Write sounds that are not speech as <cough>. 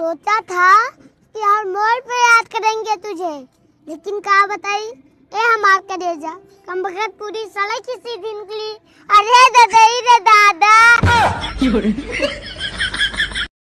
सोचा था कि हम मोड़ पे याद करेंगे तुझे लेकिन कहा बताई ए हमार कलेजा कम बखत पूरी सलाह किसी दिन के लिए अरे दादा रे दादा <laughs>